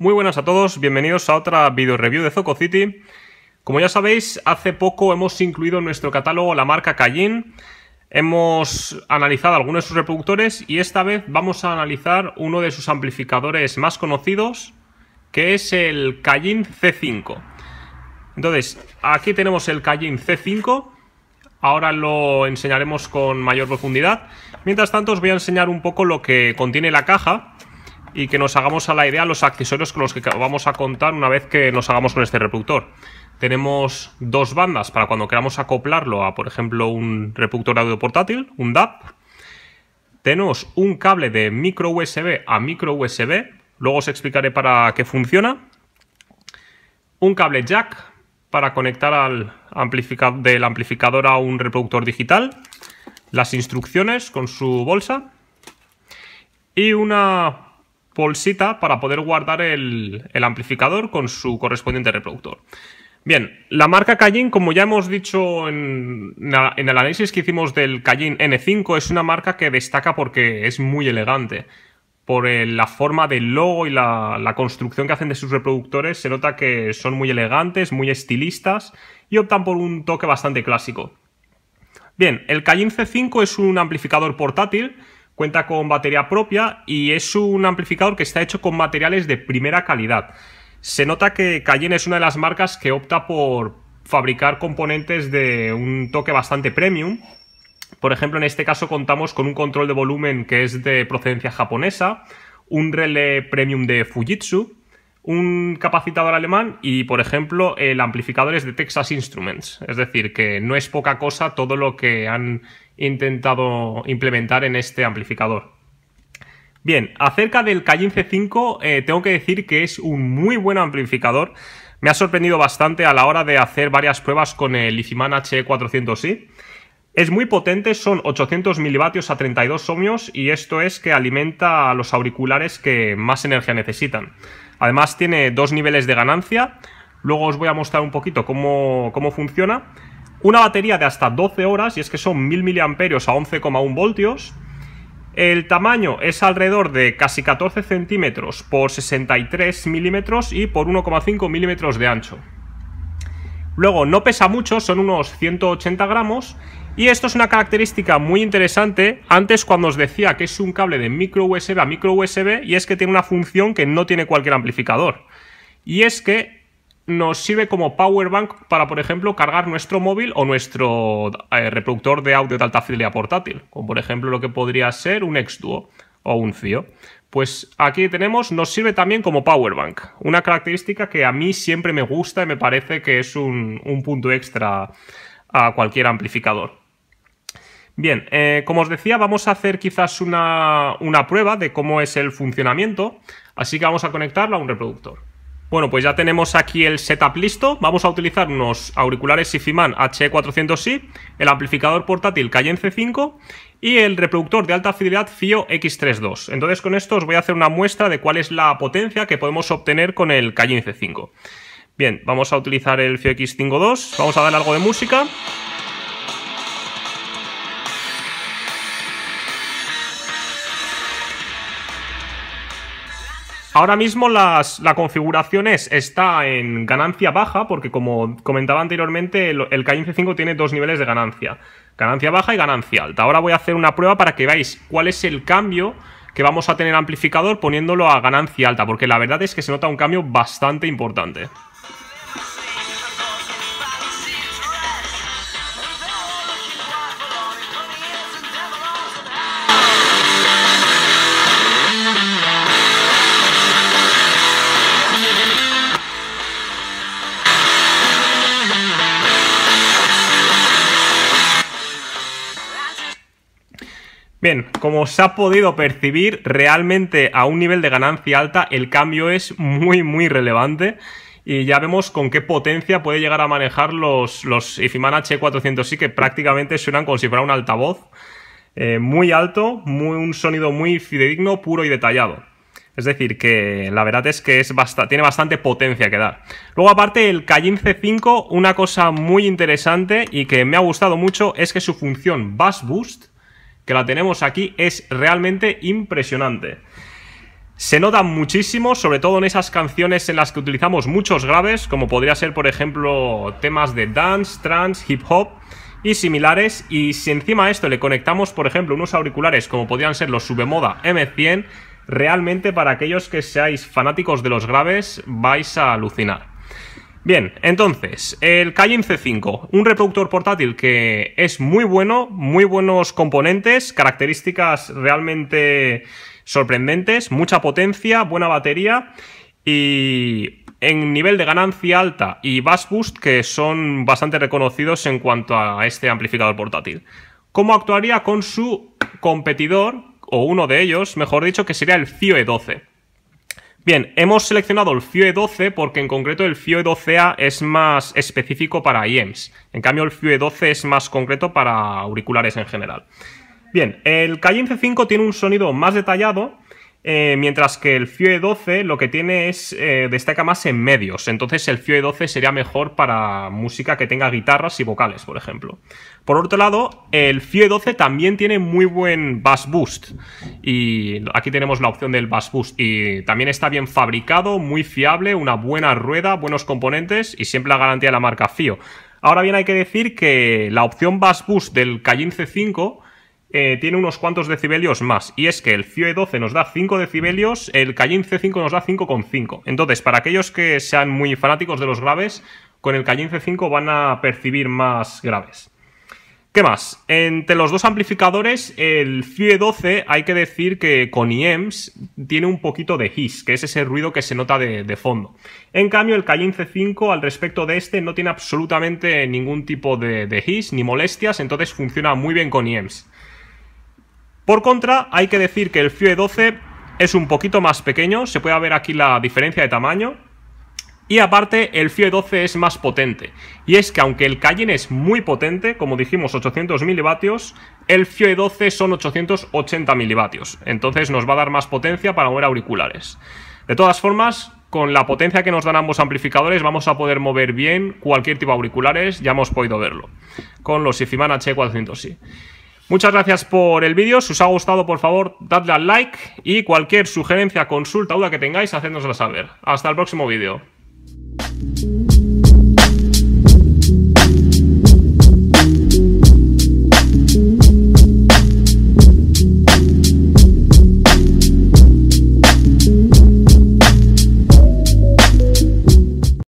Muy buenas a todos, bienvenidos a otra video review de Zoco City. Como ya sabéis, hace poco hemos incluido en nuestro catálogo la marca Cayin. Hemos analizado algunos de sus reproductores y esta vez vamos a analizar uno de sus amplificadores más conocidos, que es el Cayin C5. Entonces, aquí tenemos el Cayin C5. Ahora lo enseñaremos con mayor profundidad. Mientras tanto, os voy a enseñar un poco lo que contiene la caja y que nos hagamos a la idea los accesorios con los que vamos a contar una vez que nos hagamos con este reproductor. Tenemos dos bandas para cuando queramos acoplarlo a, por ejemplo, un reproductor audio portátil, un DAP. Tenemos un cable de micro USB a micro USB, luego os explicaré para qué funciona. Un cable jack para conectar al del amplificador a un reproductor digital. Las instrucciones con su bolsa. Y una bolsita para poder guardar el, amplificador con su correspondiente reproductor. Bien, la marca Callin, como ya hemos dicho en, el análisis que hicimos del Callin N5, es una marca que destaca porque es muy elegante. Por eh, la forma del logo y la, construcción que hacen de sus reproductores, se nota que son muy elegantes, muy estilistas y optan por un toque bastante clásico. Bien, el Callin C5 es un amplificador portátil cuenta con batería propia y es un amplificador que está hecho con materiales de primera calidad. Se nota que Cayenne es una de las marcas que opta por fabricar componentes de un toque bastante premium. Por ejemplo, en este caso contamos con un control de volumen que es de procedencia japonesa, un relé premium de Fujitsu, un capacitador alemán y, por ejemplo, el amplificador es de Texas Instruments. Es decir, que no es poca cosa todo lo que han intentado implementar en este amplificador. Bien, acerca del Callin C5, eh, tengo que decir que es un muy buen amplificador. Me ha sorprendido bastante a la hora de hacer varias pruebas con el Ifiman H400i. Es muy potente, son 800 milivatios a 32 ohmios y esto es que alimenta a los auriculares que más energía necesitan. Además tiene dos niveles de ganancia. Luego os voy a mostrar un poquito cómo, funciona. Una batería de hasta 12 horas, y es que son 1000 miliamperios a 11,1 voltios. El tamaño es alrededor de casi 14 centímetros por 63 milímetros y por 1,5 milímetros de ancho. Luego, no pesa mucho, son unos 180 gramos. Y esto es una característica muy interesante. Antes cuando os decía que es un cable de micro USB a micro USB y es que tiene una función que no tiene cualquier amplificador. Y es que nos sirve como power bank para, por ejemplo, cargar nuestro móvil o nuestro eh, reproductor de audio de alta fidelidad portátil, como por ejemplo lo que podría ser un X-Duo o un FIO. Pues aquí tenemos, nos sirve también como power bank, una característica que a mí siempre me gusta y me parece que es un, punto extra a cualquier amplificador. Bien, eh, como os decía, vamos a hacer quizás una, una prueba de cómo es el funcionamiento, así que vamos a conectarlo a un reproductor. Bueno, pues ya tenemos aquí el setup listo. Vamos a utilizar unos auriculares Sifiman H400i, el amplificador portátil Cayenne C5 y el reproductor de alta fidelidad FIO X32. Entonces con esto os voy a hacer una muestra de cuál es la potencia que podemos obtener con el Cayenne C5. Bien, vamos a utilizar el FIO X52, vamos a darle algo de música... Ahora mismo la configuración está en ganancia baja, porque como comentaba anteriormente, el, el K15.5 tiene dos niveles de ganancia. Ganancia baja y ganancia alta. Ahora voy a hacer una prueba para que veáis cuál es el cambio que vamos a tener amplificador poniéndolo a ganancia alta, porque la verdad es que se nota un cambio bastante importante. Bien, como se ha podido percibir, realmente a un nivel de ganancia alta el cambio es muy muy relevante y ya vemos con qué potencia puede llegar a manejar los, los Ifimana H400i que prácticamente suenan como si fuera un altavoz eh, muy alto, un sonido muy fidedigno, puro y detallado. Es decir, que la verdad es que es tiene bastante potencia que dar. Luego, aparte, el Callin C5, una cosa muy interesante y que me ha gustado mucho es que su función Bass Boost que la tenemos aquí es realmente impresionante. Se nota muchísimo, sobre todo en esas canciones en las que utilizamos muchos graves, como podría ser, por ejemplo, temas de dance, trance, hip hop y similares. Y si encima a esto le conectamos, por ejemplo, unos auriculares como podrían ser los Subemoda M100, realmente para aquellos que seáis fanáticos de los graves vais a alucinar. Bien, entonces, el Cayenne C5, un reproductor portátil que es muy bueno, muy buenos componentes, características realmente sorprendentes, mucha potencia, buena batería y en nivel de ganancia alta y bass boost que son bastante reconocidos en cuanto a este amplificador portátil. ¿Cómo actuaría con su competidor, o uno de ellos, mejor dicho, que sería el e 12? Bien, hemos seleccionado el FIOE 12 porque en concreto el FIOE 12A es más específico para IEMS. En cambio, el FIOE 12 es más concreto para auriculares en general. Bien, el Cayenne C5 tiene un sonido más detallado eh, mientras que el FIOE 12 lo que tiene es, eh, destaca más en medios, entonces el Fio 12 e sería mejor para música que tenga guitarras y vocales, por ejemplo. Por otro lado, el e 12 también tiene muy buen bass boost, y aquí tenemos la opción del bass boost, y también está bien fabricado, muy fiable, una buena rueda, buenos componentes y siempre la garantía de la marca FIO. Ahora bien, hay que decir que la opción bass boost del Cayenne C5 eh, tiene unos cuantos decibelios más. Y es que el Fue 12 nos da 5 decibelios, el Cayin C5 nos da 5,5. Entonces, para aquellos que sean muy fanáticos de los graves, con el Cayin C5 van a percibir más graves. ¿Qué más? Entre los dos amplificadores, el CIE 12 hay que decir que con IEMS tiene un poquito de his que es ese ruido que se nota de, fondo. En cambio, el Cayin C5 al respecto de este no tiene absolutamente ningún tipo de, his hiss ni molestias, entonces funciona muy bien con IEMS. Por contra, hay que decir que el e 12 es un poquito más pequeño, se puede ver aquí la diferencia de tamaño. Y aparte, el e 12 es más potente. Y es que aunque el Cayenne es muy potente, como dijimos, 800 milivatios, el e 12 son 880 milivatios. Entonces nos va a dar más potencia para mover auriculares. De todas formas, con la potencia que nos dan ambos amplificadores vamos a poder mover bien cualquier tipo de auriculares, ya hemos podido verlo, con los Ifiman H400i. Muchas gracias por el vídeo. Si os ha gustado, por favor, dadle al like y cualquier sugerencia, consulta, duda que tengáis, hacednosla saber. Hasta el próximo vídeo.